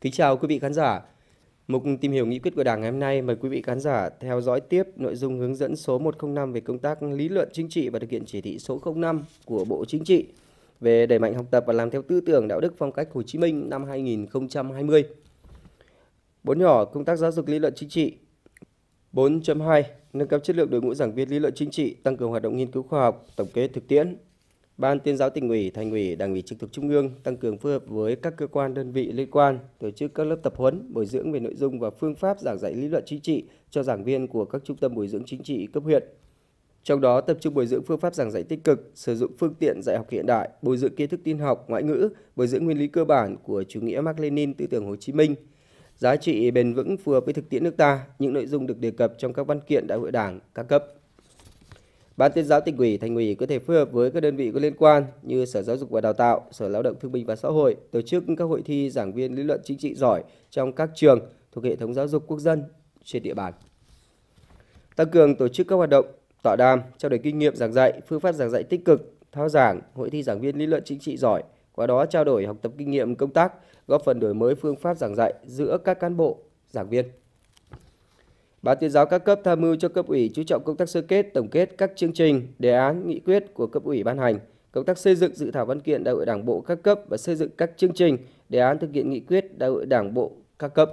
Kính chào quý vị khán giả. Mục tìm hiểu nghị quyết của Đảng ngày hôm nay mời quý vị khán giả theo dõi tiếp nội dung hướng dẫn số 105 về công tác lý luận chính trị và thực hiện chỉ thị số 05 của Bộ Chính trị về đẩy mạnh học tập và làm theo tư tưởng đạo đức phong cách Hồ Chí Minh năm 2020 bốn nhỏ công tác giáo dục lý luận chính trị. 4.2 nâng cao chất lượng đội ngũ giảng viên lý luận chính trị, tăng cường hoạt động nghiên cứu khoa học, tổng kết thực tiễn. Ban tuyên giáo tỉnh ủy, thành ủy, đảng ủy trực thuộc trung ương tăng cường phối hợp với các cơ quan đơn vị liên quan tổ chức các lớp tập huấn, bồi dưỡng về nội dung và phương pháp giảng dạy lý luận chính trị cho giảng viên của các trung tâm bồi dưỡng chính trị cấp huyện. Trong đó tập trung bồi dưỡng phương pháp giảng dạy tích cực, sử dụng phương tiện dạy học hiện đại, bồi dưỡng kiến thức tin học, ngoại ngữ, bồi dưỡng nguyên lý cơ bản của chủ nghĩa Mác Lênin, tư tưởng Hồ Chí Minh, giá trị bền vững phù hợp với thực tiễn nước ta, những nội dung được đề cập trong các văn kiện đại hội đảng các cấp. Ban tuyên giáo tỉnh ủy, thành ủy có thể phối hợp với các đơn vị có liên quan như Sở Giáo dục và Đào tạo, Sở Lao động Thương binh và Xã hội tổ chức các hội thi giảng viên lý luận chính trị giỏi trong các trường thuộc hệ thống giáo dục quốc dân trên địa bàn. Tăng cường tổ chức các hoạt động tọa đàm trao đổi kinh nghiệm giảng dạy, phương pháp giảng dạy tích cực, thao giảng, hội thi giảng viên lý luận chính trị giỏi – qua đó trao đổi học tập kinh nghiệm công tác, góp phần đổi mới phương pháp giảng dạy giữa các cán bộ, giảng viên. Ban tuyên giáo các cấp tham mưu cho cấp ủy chú trọng công tác sơ kết, tổng kết các chương trình, đề án, nghị quyết của cấp ủy ban hành, công tác xây dựng dự thảo văn kiện đại hội đảng bộ các cấp và xây dựng các chương trình, đề án thực hiện nghị quyết đại hội đảng bộ các cấp.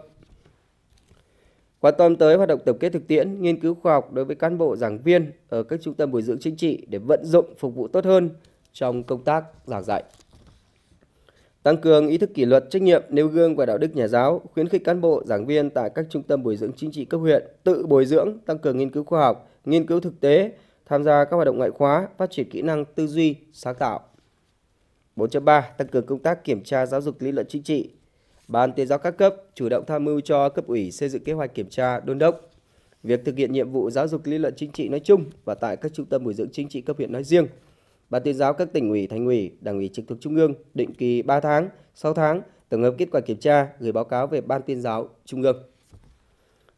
Quan tâm tới hoạt động tổng kết thực tiễn, nghiên cứu khoa học đối với cán bộ giảng viên ở các trung tâm bồi dưỡng chính trị để vận dụng phục vụ tốt hơn trong công tác giảng dạy tăng cường ý thức kỷ luật trách nhiệm nêu gương và đạo đức nhà giáo khuyến khích cán bộ giảng viên tại các trung tâm bồi dưỡng chính trị cấp huyện tự bồi dưỡng tăng cường nghiên cứu khoa học nghiên cứu thực tế tham gia các hoạt động ngoại khóa phát triển kỹ năng tư duy sáng tạo 4.3 tăng cường công tác kiểm tra giáo dục lý luận chính trị ban tuyên giáo các cấp chủ động tham mưu cho cấp ủy xây dựng kế hoạch kiểm tra đôn đốc việc thực hiện nhiệm vụ giáo dục lý luận chính trị nói chung và tại các trung tâm bồi dưỡng chính trị cấp huyện nói riêng Ban tuyên giáo các tỉnh ủy, thành ủy, đảng ủy trực thuộc trung ương định kỳ 3 tháng, 6 tháng tổng hợp kết quả kiểm tra gửi báo cáo về Ban tuyên giáo trung ương.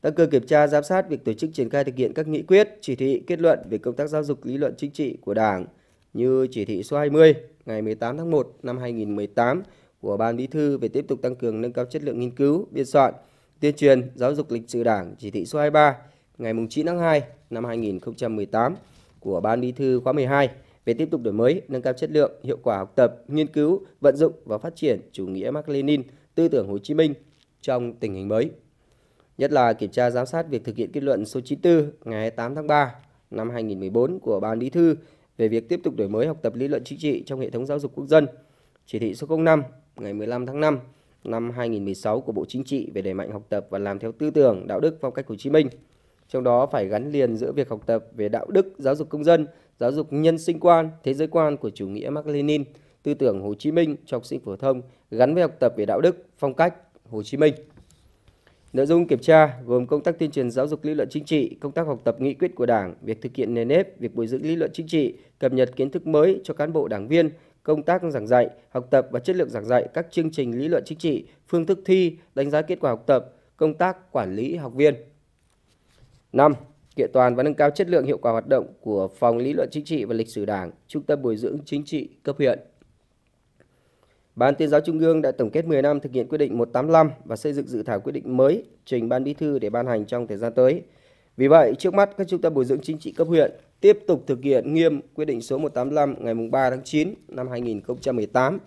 Tăng cường kiểm tra giám sát việc tổ chức triển khai thực hiện các nghị quyết, chỉ thị, kết luận về công tác giáo dục lý luận chính trị của Đảng như chỉ thị số 20 ngày 18 tháng 1 năm 2018 của Ban Bí thư về tiếp tục tăng cường nâng cao chất lượng nghiên cứu, biên soạn, tuyên truyền giáo dục lịch sử Đảng, chỉ thị số 23 ngày 9 tháng 2 năm 2018 của Ban Bí thư khóa 12 về tiếp tục đổi mới, nâng cao chất lượng, hiệu quả học tập, nghiên cứu, vận dụng và phát triển chủ nghĩa Mark Lenin, tư tưởng Hồ Chí Minh trong tình hình mới. Nhất là kiểm tra giám sát việc thực hiện kết luận số 94 ngày 28 tháng 3 năm 2014 của Ban Bí thư về việc tiếp tục đổi mới học tập lý luận chính trị trong hệ thống giáo dục quốc dân, chỉ thị số 05 ngày 15 tháng 5 năm 2016 của Bộ Chính trị về đẩy mạnh học tập và làm theo tư tưởng, đạo đức phong cách Hồ Chí Minh. Trong đó phải gắn liền giữa việc học tập về đạo đức giáo dục công dân giáo dục nhân sinh quan, thế giới quan của chủ nghĩa Mác Lenin tư tưởng Hồ Chí Minh cho học sinh phổ thông gắn với học tập về đạo đức, phong cách Hồ Chí Minh. Nội dung kiểm tra gồm công tác tuyên truyền giáo dục lý luận chính trị, công tác học tập nghị quyết của Đảng, việc thực hiện nền nếp, việc bồi dưỡng lý luận chính trị, cập nhật kiến thức mới cho cán bộ đảng viên, công tác giảng dạy, học tập và chất lượng giảng dạy các chương trình lý luận chính trị, phương thức thi, đánh giá kết quả học tập, công tác quản lý học viên. 5 kiện toàn và nâng cao chất lượng hiệu quả hoạt động của Phòng Lý luận Chính trị và Lịch sử Đảng, Trung tâm Bồi dưỡng Chính trị cấp huyện. Ban tuyên giáo Trung ương đã tổng kết 10 năm thực hiện quyết định 185 và xây dựng dự thảo quyết định mới trình Ban Bí thư để ban hành trong thời gian tới. Vì vậy, trước mắt các trung tâm bồi dưỡng chính trị cấp huyện tiếp tục thực hiện nghiêm quyết định số 185 ngày 3 tháng 9 năm 2018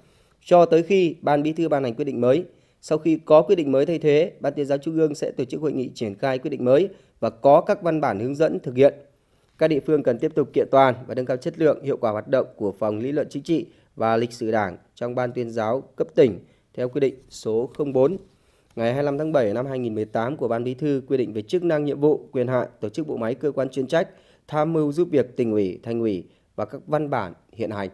cho tới khi Ban Bí thư ban hành quyết định mới – sau khi có quyết định mới thay thế, Ban tuyên giáo Trung ương sẽ tổ chức hội nghị triển khai quyết định mới và có các văn bản hướng dẫn thực hiện. Các địa phương cần tiếp tục kiện toàn và nâng cao chất lượng, hiệu quả hoạt động của phòng lý luận chính trị và lịch sử Đảng trong Ban tuyên giáo cấp tỉnh theo quyết định số 04 ngày 25 tháng 7 năm 2018 của Ban Bí thư quy định về chức năng, nhiệm vụ, quyền hạn, tổ chức bộ máy cơ quan chuyên trách, tham mưu giúp việc tỉnh ủy, thành ủy và các văn bản hiện hành.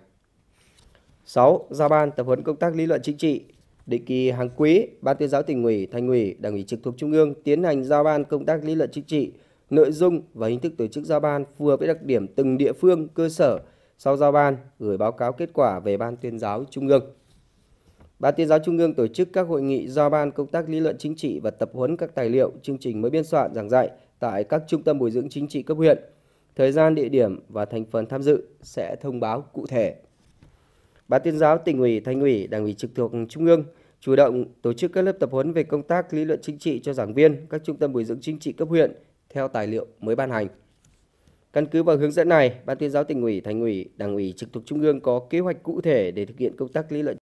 6. Giao ban tập huấn công tác lý luận chính trị Định kỳ hàng quý, Ban tuyên giáo tỉnh ủy, thành ủy, đảng ủy trực thuộc trung ương tiến hành giao ban công tác lý luận chính trị, nội dung và hình thức tổ chức giao ban phù hợp với đặc điểm từng địa phương, cơ sở. Sau giao ban, gửi báo cáo kết quả về Ban tuyên giáo trung ương. Ban tuyên giáo trung ương tổ chức các hội nghị giao ban công tác lý luận chính trị và tập huấn các tài liệu, chương trình mới biên soạn giảng dạy tại các trung tâm bồi dưỡng chính trị cấp huyện. Thời gian, địa điểm và thành phần tham dự sẽ thông báo cụ thể. Ban tuyên giáo tỉnh ủy, thành ủy, đảng ủy trực thuộc trung ương chủ động tổ chức các lớp tập huấn về công tác lý luận chính trị cho giảng viên các trung tâm bồi dưỡng chính trị cấp huyện theo tài liệu mới ban hành. Căn cứ vào hướng dẫn này, Ban tuyên giáo tỉnh ủy, thành ủy, đảng ủy trực thuộc trung ương có kế hoạch cụ thể để thực hiện công tác lý luận